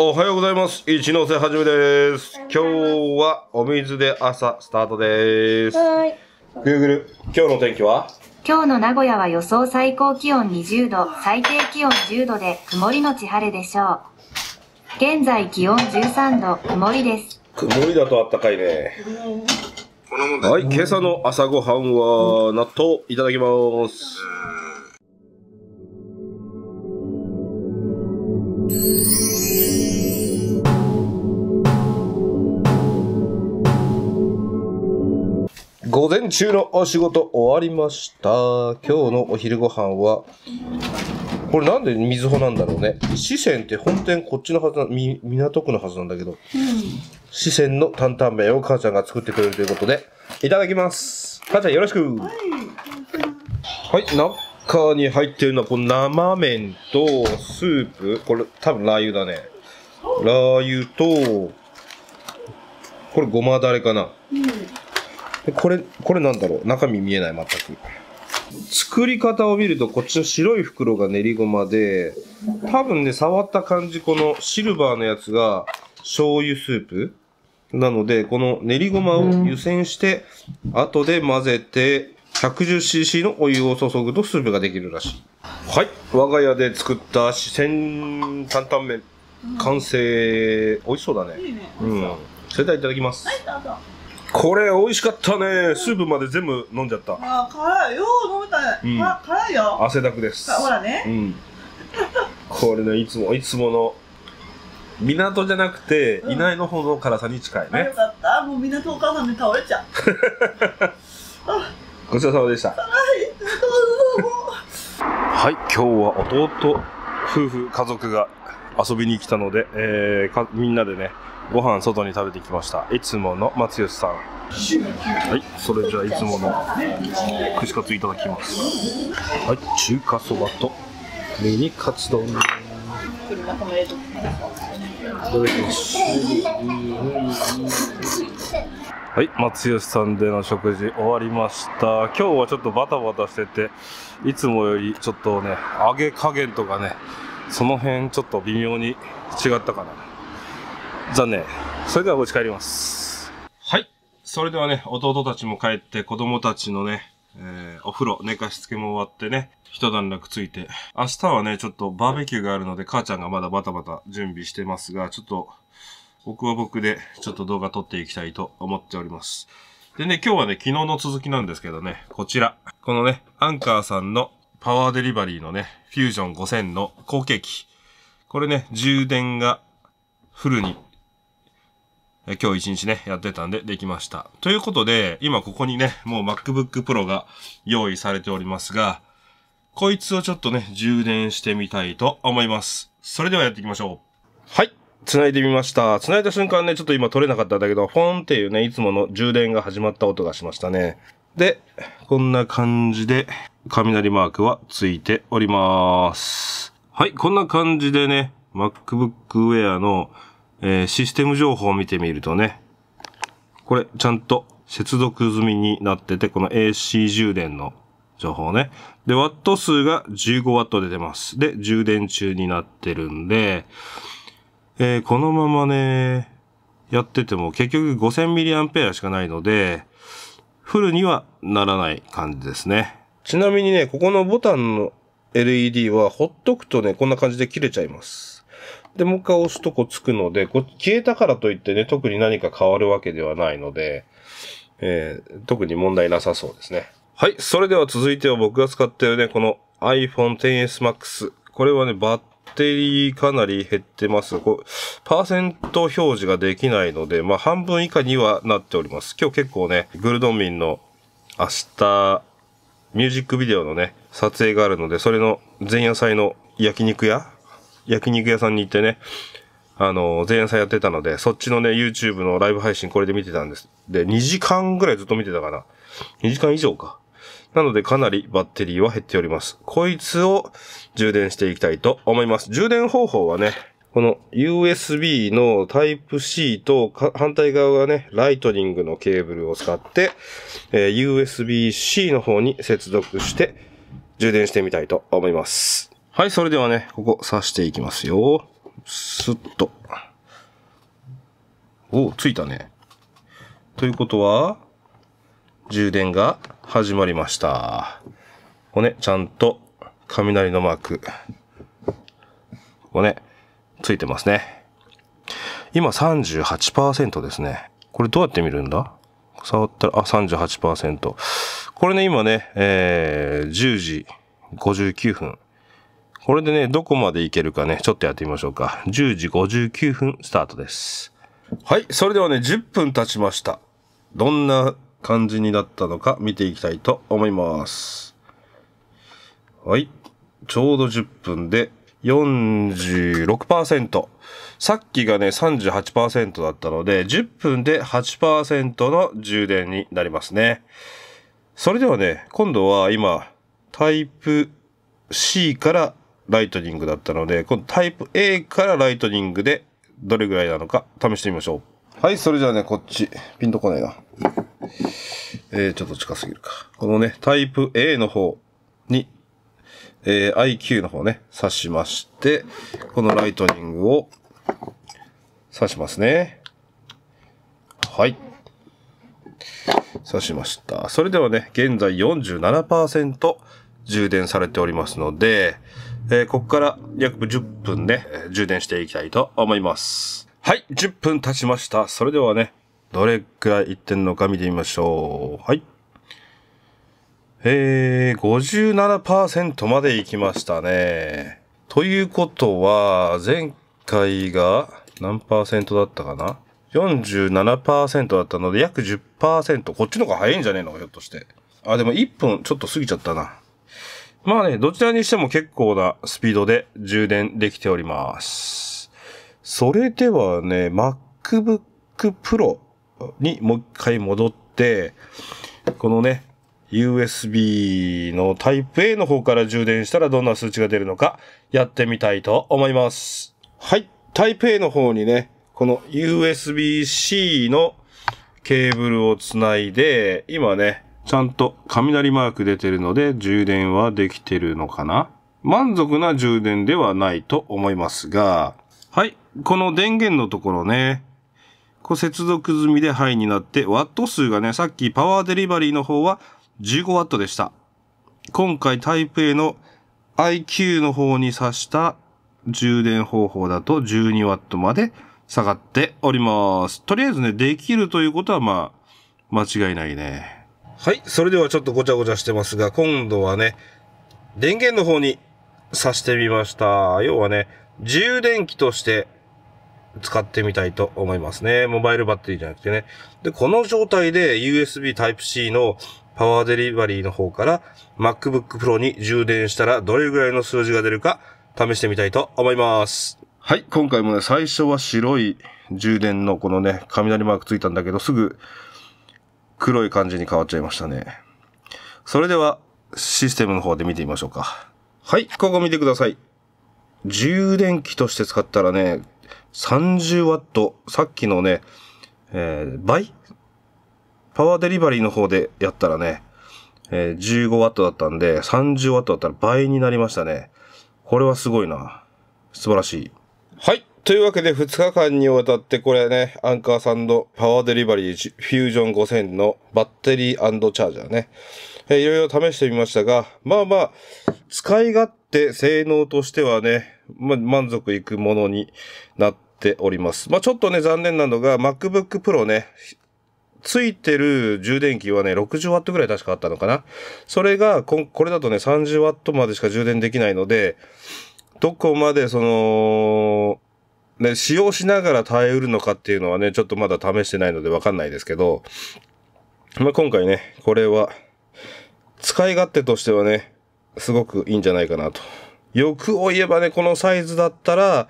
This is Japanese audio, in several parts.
おはようございます。一ノ瀬はじめです。今日はお水で朝スタートです。はい。Google、今日の天気は今日の名古屋は予想最高気温20度、最低気温10度で曇りのち晴れでしょう。現在気温13度、曇りです。曇りだとあったかいね。はい、今朝の朝ごはんは納豆いただきます。午前中のお仕事終わりました。今日のお昼ご飯は、これなんでみずほなんだろうね。四川って本店こっちのはずな、み、港区のはずなんだけど、四川の担々麺を母ちゃんが作ってくれるということで、いただきます。母ちゃんよろしく。はい、中に入ってるのは、この生麺とスープ。これ多分ラー油だね。ラー油と、これごまだれかな。うんこれ、これなんだろう中身見えない、全く。作り方を見ると、こっちの白い袋が練りごまで、多分ね、触った感じ、このシルバーのやつが醤油スープなので、この練りごまを湯煎して、後で混ぜて、110cc のお湯を注ぐとスープができるらしい。はい。我が家で作った四川担々麺、完成。美味しそうだね。うん。それではいただきます。はい、どうぞ。これ美味しかったね、スープまで全部飲んじゃった。あ辛いよ飲めたね、うんあ、辛いよ。汗だくです。ほらね。うん。これねいつもいつもの港じゃなくて、うん、いの方の辛さに近いね。よかった。もう港お母さんで倒れちゃう。ごちそうさまでした。はい、今日は弟夫婦家族が遊びに来たので、えー、かみんなでね。ご飯外に食べてきましたいつもの松吉さんはいそれじゃあいつもの串カツいただきますはい中華そばとミニカツ丼いただきますはい松吉さんでの食事終わりました今日はちょっとバタバタしてていつもよりちょっとね揚げ加減とかねその辺ちょっと微妙に違ったかな残念。それではお家帰ります。はい。それではね、弟たちも帰って子供たちのね、えー、お風呂、寝かしつけも終わってね、一段落ついて。明日はね、ちょっとバーベキューがあるので、母ちゃんがまだバタバタ準備してますが、ちょっと、僕は僕で、ちょっと動画撮っていきたいと思っております。でね、今日はね、昨日の続きなんですけどね、こちら。このね、アンカーさんのパワーデリバリーのね、フュージョン5000の後継機。これね、充電がフルに今日一日ね、やってたんでできました。ということで、今ここにね、もう MacBook Pro が用意されておりますが、こいつをちょっとね、充電してみたいと思います。それではやっていきましょう。はい。繋いでみました。繋いだ瞬間ね、ちょっと今取れなかったんだけど、フォンっていうね、いつもの充電が始まった音がしましたね。で、こんな感じで、雷マークはついております。はい、こんな感じでね、MacBook Air のえー、システム情報を見てみるとね、これちゃんと接続済みになってて、この AC 充電の情報ね。で、ワット数が 15W で出ます。で、充電中になってるんで、えー、このままね、やってても結局 5000mAh しかないので、フルにはならない感じですね。ちなみにね、ここのボタンの LED はほっとくとね、こんな感じで切れちゃいます。で、もう一回押すとこつくので、こ消えたからといってね、特に何か変わるわけではないので、えー、特に問題なさそうですね。はい。それでは続いては僕が使ってるね、この iPhone XS Max。これはね、バッテリーかなり減ってます。こパーセント表示ができないので、まあ半分以下にはなっております。今日結構ね、グルドンミンの明日、ミュージックビデオのね、撮影があるので、それの前夜祭の焼肉屋焼肉屋さんに行ってね、あの、前夜祭やってたので、そっちのね、YouTube のライブ配信これで見てたんです。で、2時間ぐらいずっと見てたかな。2時間以上か。なのでかなりバッテリーは減っております。こいつを充電していきたいと思います。充電方法はね、この USB の Type-C と反対側がね、ライトニングのケーブルを使って、えー、USB-C の方に接続して充電してみたいと思います。はい、それではね、ここ刺していきますよ。スッと。お、ついたね。ということは、充電が始まりました。ここね、ちゃんと雷のマーク。ここね、ついてますね。今38%ですね。これどうやって見るんだ触ったら、あ、38%。これね、今ね、えー、10時59分。これでね、どこまでいけるかね、ちょっとやってみましょうか。10時59分スタートです。はい、それではね、10分経ちました。どんな感じになったのか見ていきたいと思います。はい、ちょうど10分で46%。さっきがね、38%だったので、10分で8%の充電になりますね。それではね、今度は今、タイプ C からライトニングだったので、このタイプ A からライトニングでどれぐらいなのか試してみましょう。はい、それじゃあね、こっち。ピンとこないな。えー、ちょっと近すぎるか。このね、タイプ A の方に、えー、IQ の方ね、刺しまして、このライトニングを刺しますね。はい。刺しました。それではね、現在47%充電されておりますので、えー、ここから約10分ね、充電していきたいと思います。はい、10分経ちました。それではね、どれくらいいってんのか見てみましょう。はい。えー、57%までいきましたね。ということは、前回が何だったかな ?47% だったので、約10%。こっちの方が早いんじゃねえのひょっとして。あ、でも1分ちょっと過ぎちゃったな。まあね、どちらにしても結構なスピードで充電できております。それではね、MacBook Pro にもう一回戻って、このね、USB の Type-A の方から充電したらどんな数値が出るのかやってみたいと思います。はい。Type-A の方にね、この USB-C のケーブルをつないで、今ね、ちゃんと雷マーク出てるので充電はできてるのかな満足な充電ではないと思いますが、はい。この電源のところね、こう接続済みでハイになって、ワット数がね、さっきパワーデリバリーの方は 15W でした。今回タイプ A の IQ の方に挿した充電方法だと 12W まで下がっております。とりあえずね、できるということはまあ、間違いないね。はい。それではちょっとごちゃごちゃしてますが、今度はね、電源の方に挿してみました。要はね、充電器として使ってみたいと思いますね。モバイルバッテリーじゃなくてね。で、この状態で USB Type-C のパワーデリバリーの方から MacBook Pro に充電したらどれぐらいの数字が出るか試してみたいと思います。はい。今回もね、最初は白い充電のこのね、雷マークついたんだけど、すぐ黒い感じに変わっちゃいましたね。それでは、システムの方で見てみましょうか。はい、ここ見てください。充電器として使ったらね、30W、さっきのね、えー、倍パワーデリバリーの方でやったらね、えー、15W だったんで、30W だったら倍になりましたね。これはすごいな。素晴らしい。はい。というわけで2日間にわたってこれね、アンカーサンドパワーデリバリーフュージョン5000のバッテリーチャージャーね、えいろいろ試してみましたが、まあまあ、使い勝手、性能としてはね、まあ、満足いくものになっております。まあちょっとね、残念なのが MacBook Pro ね、ついてる充電器はね、60W ぐらい確かあったのかな。それがこ、これだとね、30W までしか充電できないので、どこまでその、ね、使用しながら耐えうるのかっていうのはね、ちょっとまだ試してないのでわかんないですけど、まあ、今回ね、これは、使い勝手としてはね、すごくいいんじゃないかなと。欲を言えばね、このサイズだったら、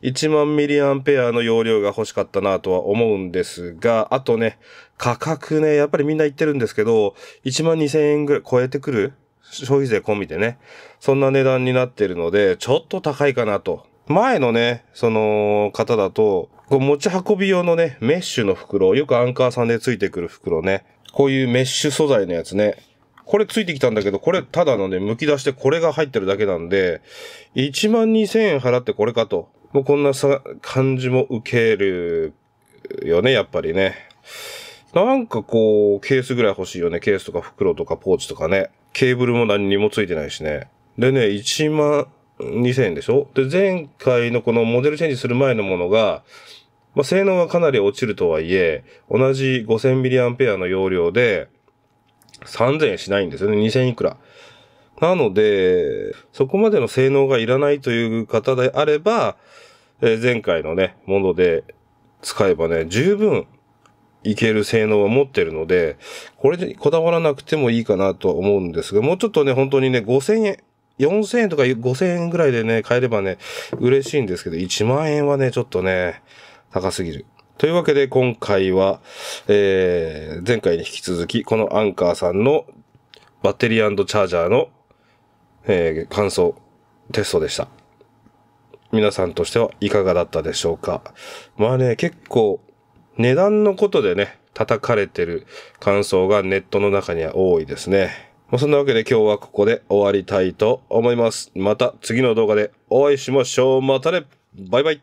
1万ミリアンペアの容量が欲しかったなとは思うんですが、あとね、価格ね、やっぱりみんな言ってるんですけど、1万2000円ぐらい超えてくる消費税込みでね、そんな値段になってるので、ちょっと高いかなと。前のね、その方だと、こう持ち運び用のね、メッシュの袋、よくアンカーさんでついてくる袋ね、こういうメッシュ素材のやつね、これついてきたんだけど、これただのね、剥き出してこれが入ってるだけなんで、12000円払ってこれかと。もうこんなさ感じも受けるよね、やっぱりね。なんかこう、ケースぐらい欲しいよね。ケースとか袋とかポーチとかね。ケーブルも何にもついてないしね。でね、1万、2000円でしょで、前回のこのモデルチェンジする前のものが、まあ、性能はかなり落ちるとはいえ、同じ 5000mAh の容量で、3000円しないんですよね。2000いくら。なので、そこまでの性能がいらないという方であれば、えー、前回のね、もので使えばね、十分いける性能は持ってるので、これでこだわらなくてもいいかなとは思うんですが、もうちょっとね、本当にね、5000円。4000円とか5000円ぐらいでね、買えればね、嬉しいんですけど、1万円はね、ちょっとね、高すぎる。というわけで今回は、えー、前回に引き続き、このアンカーさんのバッテリーチャージャーの、えー、感想、テストでした。皆さんとしてはいかがだったでしょうかまあね、結構、値段のことでね、叩かれてる感想がネットの中には多いですね。まあ、そんなわけで今日はここで終わりたいと思います。また次の動画でお会いしましょう。またねバイバイ